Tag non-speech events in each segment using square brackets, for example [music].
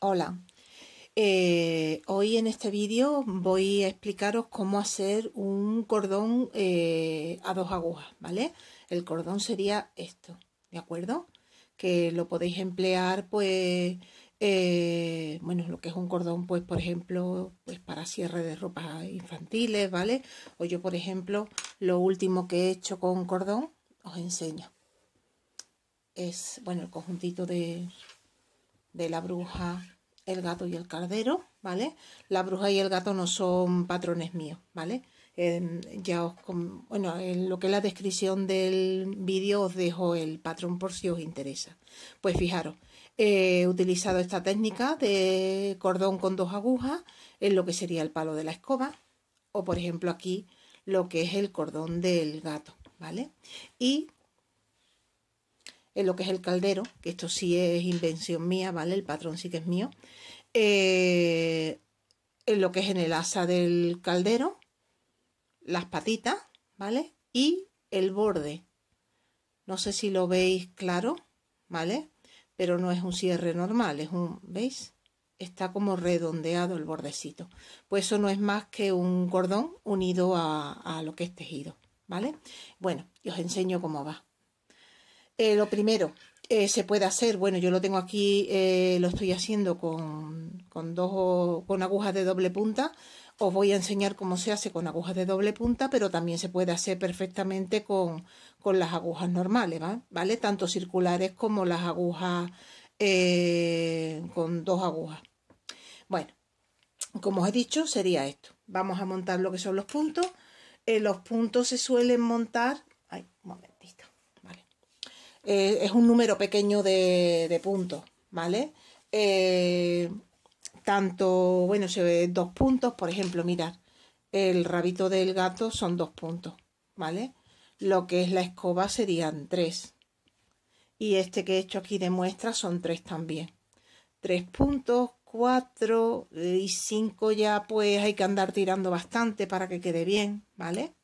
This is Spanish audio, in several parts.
Hola, eh, hoy en este vídeo voy a explicaros cómo hacer un cordón eh, a dos agujas, ¿vale? El cordón sería esto, ¿de acuerdo? Que lo podéis emplear, pues, eh, bueno, lo que es un cordón, pues, por ejemplo, pues para cierre de ropa infantiles, ¿vale? O yo, por ejemplo, lo último que he hecho con cordón, os enseño. Es, bueno, el conjuntito de, de la bruja, el gato y el caldero. ¿vale? La bruja y el gato no son patrones míos, ¿vale? Em, ya os, bueno, en lo que es la descripción del vídeo os dejo el patrón por si os interesa. Pues fijaros, he utilizado esta técnica de cordón con dos agujas en lo que sería el palo de la escoba o por ejemplo aquí lo que es el cordón del gato, ¿vale? Y en lo que es el caldero, que esto sí es invención mía, ¿vale? El patrón sí que es mío. Eh, en lo que es en el asa del caldero, las patitas, ¿vale? Y el borde. No sé si lo veis claro, ¿vale? Pero no es un cierre normal, es un, ¿veis? Está como redondeado el bordecito. Pues eso no es más que un cordón unido a, a lo que es tejido, ¿vale? Bueno, y os enseño cómo va. Eh, lo primero, eh, se puede hacer. Bueno, yo lo tengo aquí, eh, lo estoy haciendo con, con, dos, con agujas de doble punta. Os voy a enseñar cómo se hace con agujas de doble punta, pero también se puede hacer perfectamente con, las agujas normales, ¿va? ¿vale? Tanto circulares como las agujas con dos agujas. Bueno, como os he dicho, sería esto. Vamos a montar lo que son los puntos. los puntos se suelen montar eh, es un número pequeño de, puntos, ¿vale? Eh, tanto, bueno, se ve dos puntos, por ejemplo, mirad, el rabito del gato son dos puntos, ¿vale? Lo que es la escoba serían tres. Y este que he hecho aquí de muestra son tres también. Tres puntos, cuatro eh, y cinco ya pues hay que andar tirando bastante para que quede bien, ¿vale?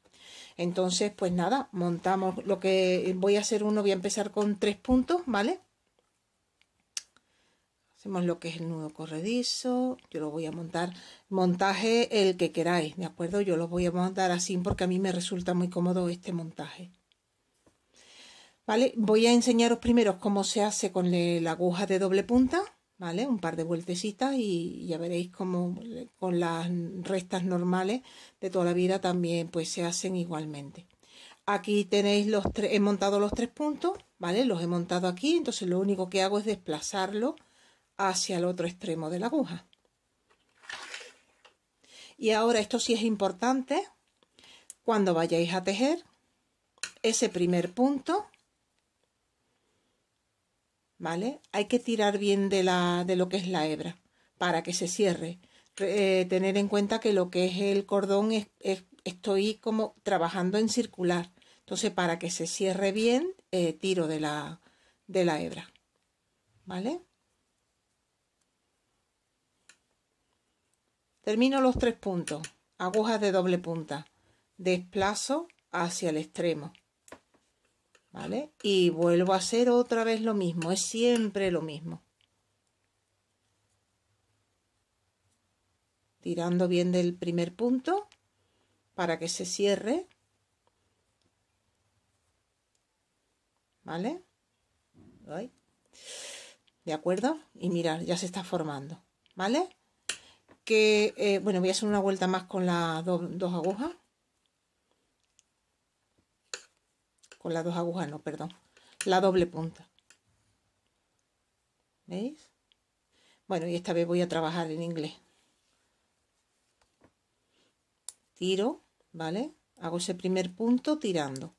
Entonces, pues nada, montamos lo que voy a hacer uno, voy a empezar con tres puntos, ¿vale? Hacemos lo que es el nudo corredizo, yo lo voy a montar, montaje el que queráis, ¿de acuerdo? Yo lo voy a montar así porque a mí me resulta muy cómodo este montaje. ¿Vale? Voy a enseñaros primero cómo se hace con la aguja de doble punta, ¿vale? Un par de vueltecitas y ya veréis cómo con las restas normales de toda la vida también pues se hacen igualmente. Aquí tenéis los tres, he montado los tres puntos, ¿vale? Los he montado aquí, entonces lo único que hago es desplazarlo hacia el otro extremo de la aguja. Y ahora esto sí es importante, cuando vayáis a tejer, ese primer punto hay que tirar bien de, lo que es la hebra para que se cierre. Eh, tener en cuenta que lo que es el cordón estoy como trabajando en circular. Entonces, para que se cierre bien, eh, tiro de la, de la hebra, ¿vale? Termino los tres puntos, agujas de doble punta, desplazo hacia el extremo. ¿Vale? Y vuelvo a hacer otra vez lo mismo, es siempre lo mismo. Tirando bien del primer punto para que se cierre. ¿Vale? ¿De acuerdo? Y mira ya se está formando. ¿Vale? Que, eh, bueno, voy a hacer una vuelta más con las dos agujas. con las dos agujas, no, perdón, la doble punta. ¿Veis? Bueno, y esta vez voy a trabajar en inglés. Tiro, ¿vale? Hago ese primer punto tirando.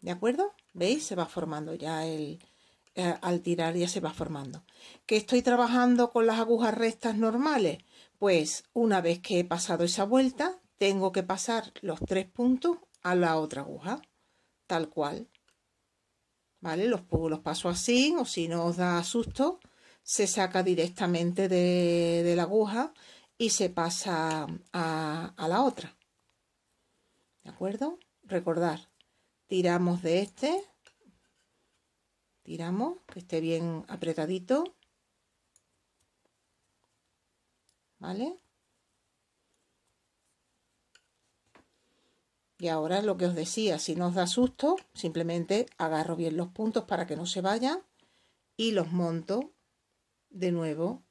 ¿De acuerdo? ¿Veis? Se va formando ya el, eh, al tirar ya se va formando. ¿Que estoy trabajando con las agujas rectas normales? Pues una vez que he pasado esa vuelta, tengo que pasar los tres puntos a la otra aguja, tal cual. ¿Vale? Los, los paso así, o si no os da susto, se saca directamente de, la aguja y se pasa a, a la otra. ¿De acuerdo? Recordar, tiramos de este, tiramos, que esté bien apretadito. ¿Vale? Y ahora lo que os decía, si no os da susto, simplemente agarro bien los puntos para que no se vayan y los monto de nuevo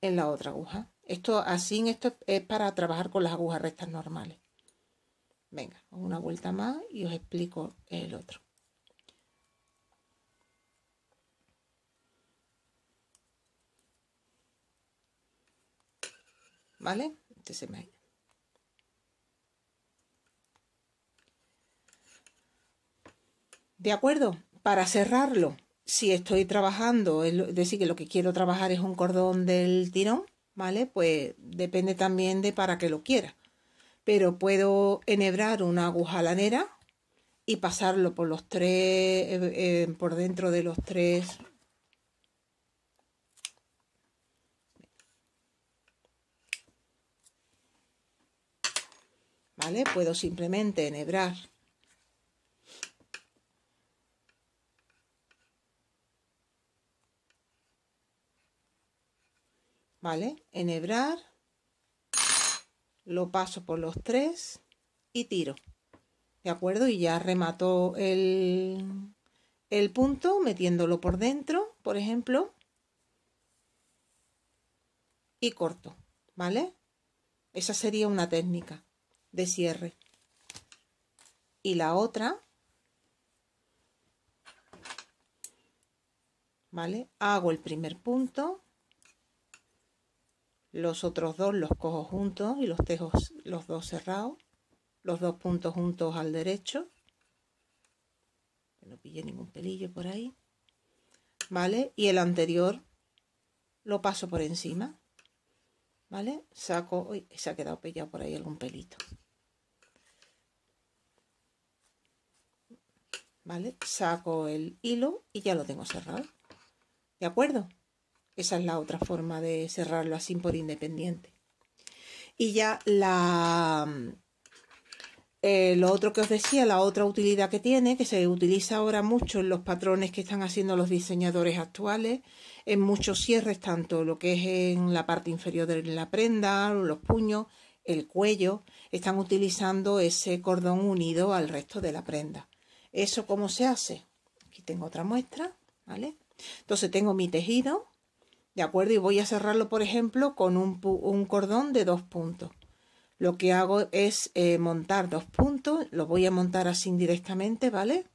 en la otra aguja. Esto así esto es para trabajar con las agujas rectas normales. Venga, una vuelta más y os explico el otro. ¿Vale? ¿De acuerdo? Para cerrarlo, si estoy trabajando, es decir, que lo que quiero trabajar es un cordón del tirón, ¿vale? Pues depende también de para qué lo quiera. Pero puedo enhebrar una aguja lanera y pasarlo por los tres, eh, eh, por dentro de los tres Puedo simplemente enhebrar ¿vale? Enhebrar, lo paso por los tres y tiro, ¿de acuerdo? Y ya remato el, el punto metiéndolo por dentro, por ejemplo, y corto, ¿vale? Esa sería una técnica de cierre. Y la otra, ¿vale? Hago el primer punto, los otros dos los cojo juntos y los tejo los dos cerrados, los dos puntos juntos al derecho, no pille ningún pelillo por ahí, ¿vale? Y el anterior lo paso por encima, ¿vale? Saco, se ha quedado pillado por ahí algún pelito. ¿vale? Saco el hilo y ya lo tengo cerrado. ¿De acuerdo? Esa es la otra forma de cerrarlo así por independiente. Y ya la... Eh, lo otro que os decía, la otra utilidad que tiene, que se utiliza ahora mucho en los patrones que están haciendo los diseñadores actuales, en muchos cierres, tanto lo que es en la parte inferior de la prenda, los puños, el cuello, están utilizando ese cordón unido al resto de la prenda. ¿Eso cómo se hace? Aquí tengo otra muestra, ¿vale? Entonces tengo mi tejido, ¿de acuerdo? Y voy a cerrarlo, por ejemplo, con un, cordón de dos puntos. Lo que hago es eh, montar dos puntos, lo voy a montar así directamente, ¿vale?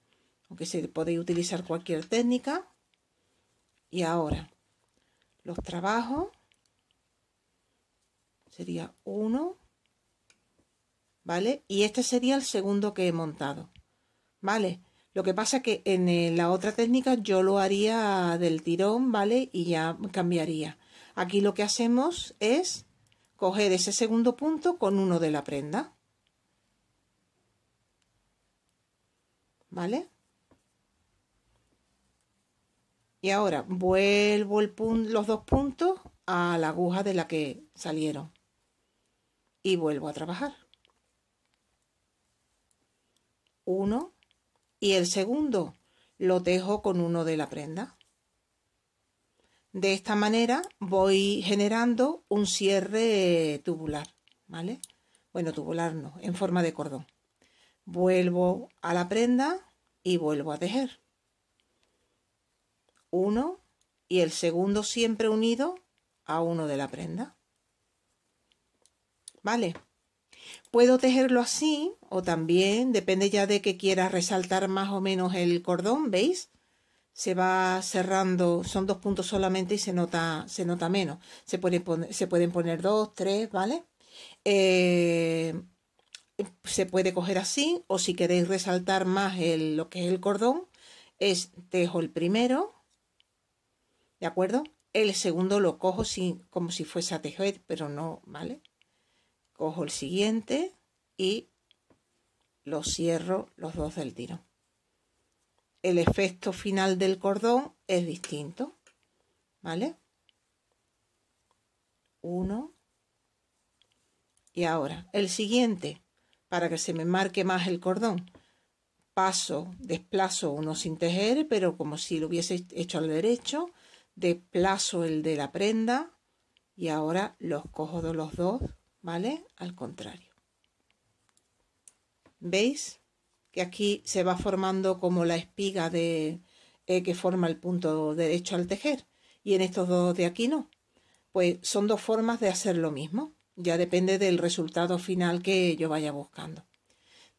Aunque se podéis utilizar cualquier técnica. Y ahora, los trabajos... Sería uno, ¿vale? Y este sería el segundo que he montado. ¿vale? Lo que pasa que en la otra técnica yo lo haría del tirón, ¿vale? Y ya cambiaría. Aquí lo que hacemos es coger ese segundo punto con uno de la prenda. ¿Vale? Y ahora vuelvo los dos puntos a la aguja de la que salieron. Y vuelvo a trabajar. Uno y el segundo lo dejo con uno de la prenda. De esta manera voy generando un cierre tubular, ¿vale? Bueno, tubular no, en forma de cordón. Vuelvo a la prenda y vuelvo a tejer. Uno y el segundo siempre unido a uno de la prenda. ¿Vale? Puedo tejerlo así o también, depende ya de que quieras resaltar más o menos el cordón, ¿veis? Se va cerrando, son dos puntos solamente y se nota, se nota menos. Se, pueden poner dos, tres, ¿vale? Eh, se puede coger así o si queréis resaltar más lo que es el cordón, es tejo el primero, ¿de acuerdo? El segundo lo cojo como si fuese a tejer, pero no, ¿vale? cojo el siguiente y lo cierro los dos del tiro El efecto final del cordón es distinto, ¿vale? Uno. Y ahora, el siguiente, para que se me marque más el cordón, paso, desplazo uno sin tejer, pero como si lo hubiese hecho al derecho, desplazo el de la prenda y ahora los cojo de los dos ¿vale? Al contrario. ¿Veis? Que aquí se va formando como la espiga de, e que forma el punto derecho al tejer. Y en estos dos de aquí no. Pues son dos formas de hacer lo mismo. Ya depende del resultado final que yo vaya buscando.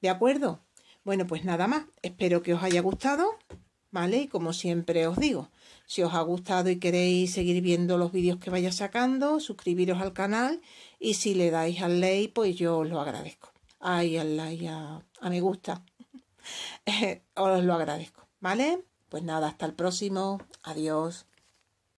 ¿De acuerdo? Bueno, pues nada más. Espero que os haya gustado. ¿vale? Y como siempre os digo, si os ha gustado y queréis seguir viendo los vídeos que vaya sacando, suscribiros al canal y si le dais al like, pues yo os lo agradezco. Ay, al like, a, a me gusta. [laughs] Eh, os lo agradezco, ¿vale? Pues nada, hasta el próximo. Adiós.